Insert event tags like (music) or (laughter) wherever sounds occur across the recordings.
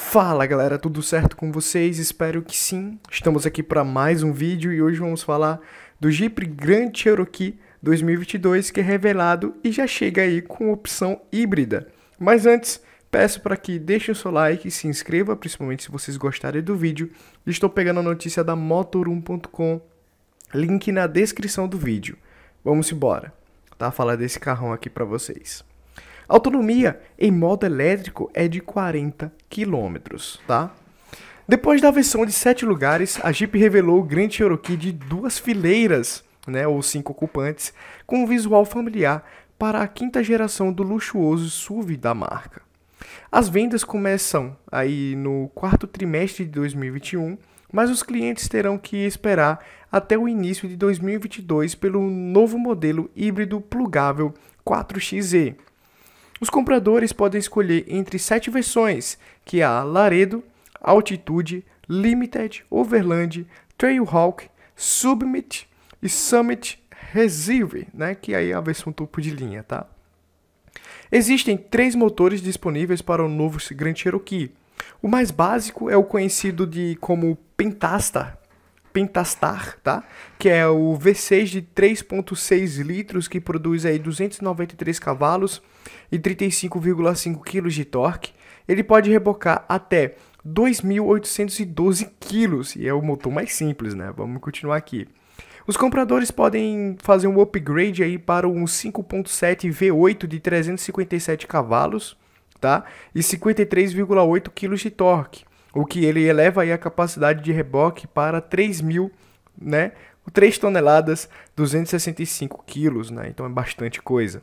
Fala galera, tudo certo com vocês? Espero que sim. Estamos aqui para mais um vídeo e hoje vamos falar do Jeep Grand Cherokee 2022 que é revelado e já chega aí com opção híbrida. Mas antes, peço para que deixe o seu like, se inscreva, principalmente se vocês gostarem do vídeo. Estou pegando a notícia da motor1.com, link na descrição do vídeo. Vamos embora, tá? Falar desse carrão aqui para vocês autonomia em modo elétrico é de 40 km, tá? Depois da versão de sete lugares, a Jeep revelou o Grand Cherokee de duas fileiras, né, ou cinco ocupantes, com um visual familiar para a quinta geração do luxuoso SUV da marca. As vendas começam aí no quarto trimestre de 2021, mas os clientes terão que esperar até o início de 2022 pelo novo modelo híbrido plugável 4xe. Os compradores podem escolher entre sete versões, que há é Laredo, Altitude, Limited, Overland, Trailhawk, Submit e Summit Reserve, né, que aí é a versão topo de linha, tá? Existem três motores disponíveis para o novo Grand Cherokee. O mais básico é o conhecido de como Pentasta, Pentastar, tá? Que é o V6 de 3.6 litros que produz aí 293 cavalos e 35,5 kg de torque. Ele pode rebocar até 2.812 quilos e é o motor mais simples, né? Vamos continuar aqui. Os compradores podem fazer um upgrade aí para um 5.7 V8 de 357 cavalos, tá? E 53,8 kg de torque o que ele eleva aí a capacidade de reboque para 3 mil, né? 3 toneladas, 265 quilos, né? Então é bastante coisa.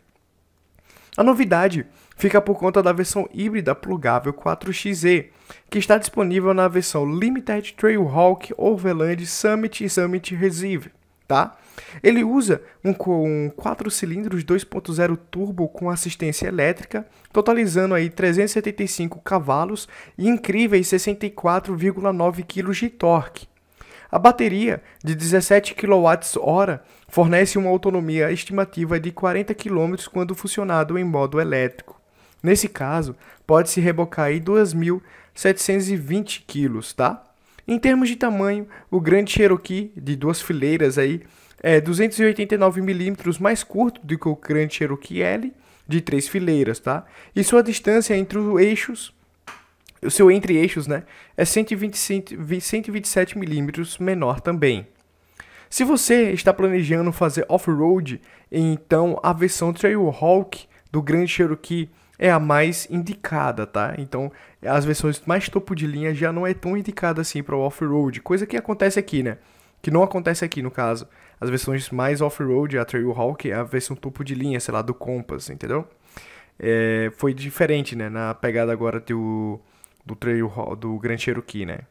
A novidade fica por conta da versão híbrida plugável 4xe, que está disponível na versão Limited Trailhawk Overland Summit e Summit Reserve, tá? Ele usa um com 4 cilindros 2.0 turbo com assistência elétrica, totalizando aí 375 cavalos e incríveis 64,9 kg de torque. A bateria de 17 kWh fornece uma autonomia estimativa de 40 km quando funcionado em modo elétrico. Nesse caso, pode-se rebocar aí 2.720 kg, tá? Em termos de tamanho, o grande Cherokee de duas fileiras aí é 289 milímetros mais curto do que o Grand Cherokee L, de três fileiras, tá? E sua distância entre os eixos, o seu entre eixos, né, é 127 milímetros menor também. Se você está planejando fazer off-road, então a versão Trailhawk do Grand Cherokee é a mais indicada, tá? Então, as versões mais topo de linha já não é tão indicada assim para o off-road, coisa que acontece aqui, né? que não acontece aqui no caso. As versões mais off-road, a Trailhawk, é a versão topo de linha, sei lá, do Compass, entendeu? É, foi diferente, né, na pegada agora do, do, trail, do Grand Cherokee, né?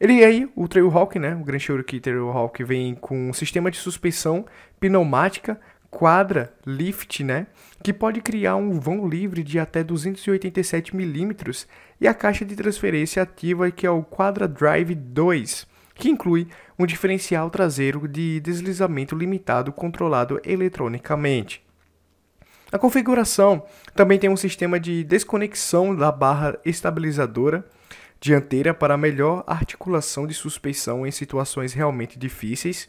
Ele aí, o Trailhawk, né, o Grand Cherokee Trailhawk vem com um sistema de suspensão pneumática, quadra, lift, né, que pode criar um vão livre de até 287 milímetros e a caixa de transferência ativa que é o Quadra Drive 2, que inclui um diferencial traseiro de deslizamento limitado controlado eletronicamente. A configuração também tem um sistema de desconexão da barra estabilizadora dianteira para melhor articulação de suspensão em situações realmente difíceis.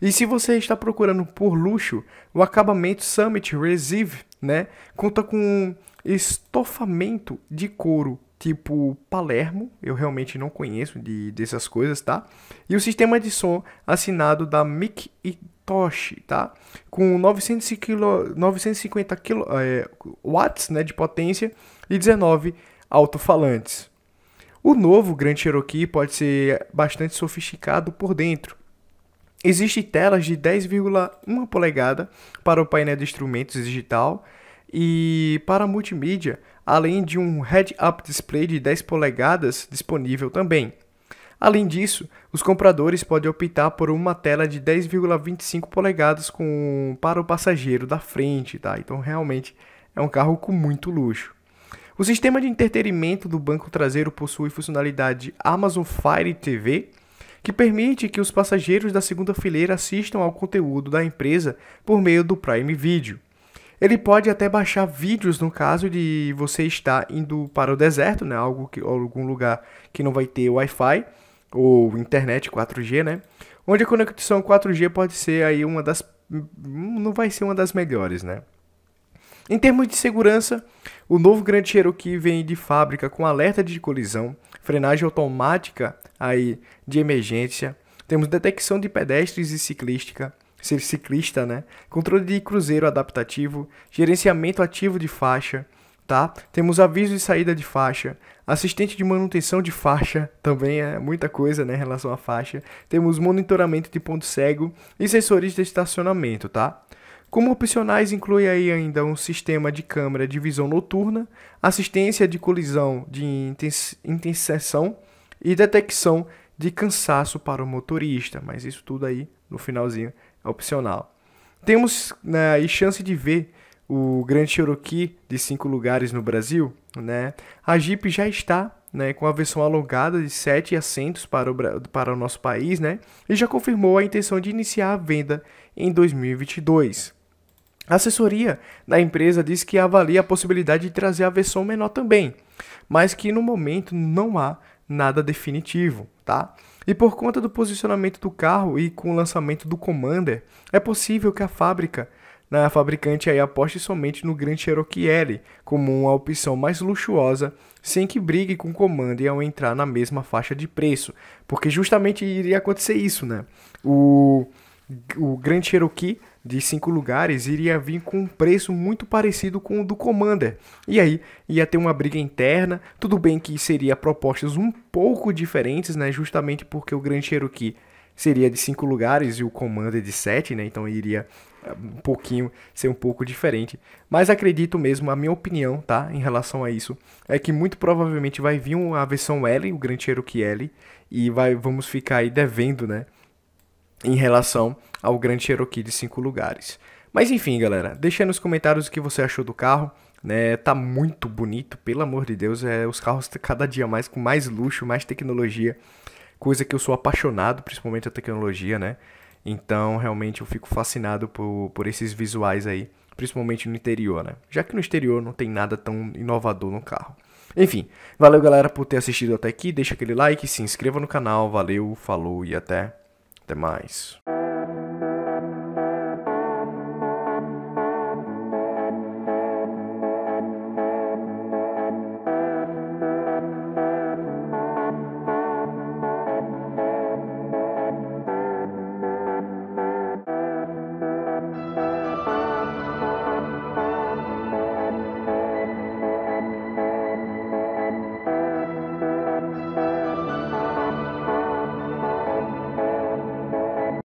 E se você está procurando por luxo, o acabamento Summit Resive né, conta com um estofamento de couro tipo Palermo, eu realmente não conheço de, dessas coisas, tá? E o sistema de som assinado da Mic Toshi, tá? Com 900 kilo, 950 kilo, é, watts né, de potência e 19 alto-falantes. O novo Grand Cherokee pode ser bastante sofisticado por dentro. Existem telas de 10,1 polegada para o painel de instrumentos digital e para multimídia, além de um head-up display de 10 polegadas disponível também. Além disso, os compradores podem optar por uma tela de 10,25 polegadas com, para o passageiro da frente, tá? Então realmente é um carro com muito luxo. O sistema de entretenimento do banco traseiro possui funcionalidade Amazon Fire TV, que permite que os passageiros da segunda fileira assistam ao conteúdo da empresa por meio do Prime Video. Ele pode até baixar vídeos no caso de você estar indo para o deserto, né? Algo que, algum lugar que não vai ter Wi-Fi ou internet 4G, né? Onde a conexão 4G pode ser aí uma das não vai ser uma das melhores, né? Em termos de segurança, o novo Grande Cherokee vem de fábrica com alerta de colisão, frenagem automática aí de emergência, temos detecção de pedestres e ciclística, ser ciclista, né? Controle de cruzeiro adaptativo, gerenciamento ativo de faixa, tá? Temos aviso de saída de faixa, assistente de manutenção de faixa, (laughs) também é muita coisa, né, em relação à faixa. Temos monitoramento de ponto cego e sensores de estacionamento, tá? Como opcionais inclui aí ainda um sistema de câmera de visão noturna, assistência de colisão de interseção e detecção de cansaço para o motorista, mas isso tudo aí no finalzinho é opcional. Temos né, e chance de ver o Grande Cherokee de cinco lugares no Brasil, né? A Jeep já está né, com a versão alongada de sete assentos para o, para o nosso país, né? E já confirmou a intenção de iniciar a venda em 2022. A assessoria da empresa diz que avalia a possibilidade de trazer a versão menor também, mas que no momento não há nada definitivo, tá? E por conta do posicionamento do carro e com o lançamento do Commander, é possível que a fábrica, na né, fabricante aí aposte somente no Grand Cherokee L como uma opção mais luxuosa, sem que brigue com o Commander ao entrar na mesma faixa de preço, porque justamente iria acontecer isso, né? O o Grand Cherokee de cinco lugares iria vir com um preço muito parecido com o do Commander. E aí ia ter uma briga interna, tudo bem que seria propostas um pouco diferentes, né? Justamente porque o Grand Cherokee seria de cinco lugares e o Commander de sete, né? Então iria eh, um pouquinho ser um pouco diferente, mas acredito mesmo, a minha opinião, tá, em relação a isso, é que muito provavelmente vai vir uma versão L, o Grand Cherokee L, e vai vamos ficar aí devendo, né, em relação ao Grand Cherokee de 5 lugares. Mas enfim, galera, deixa nos comentários o que você achou do carro. Né, tá muito bonito, pelo amor de Deus. É, os carros tá cada dia mais com mais luxo, mais tecnologia. Coisa que eu sou apaixonado, principalmente a tecnologia, né? Então, realmente, eu fico fascinado por, por esses visuais aí, principalmente no interior, né? Já que no exterior não tem nada tão inovador no carro. Enfim, valeu galera por ter assistido até aqui, deixa aquele like, se inscreva no canal, valeu, falou e até até mais.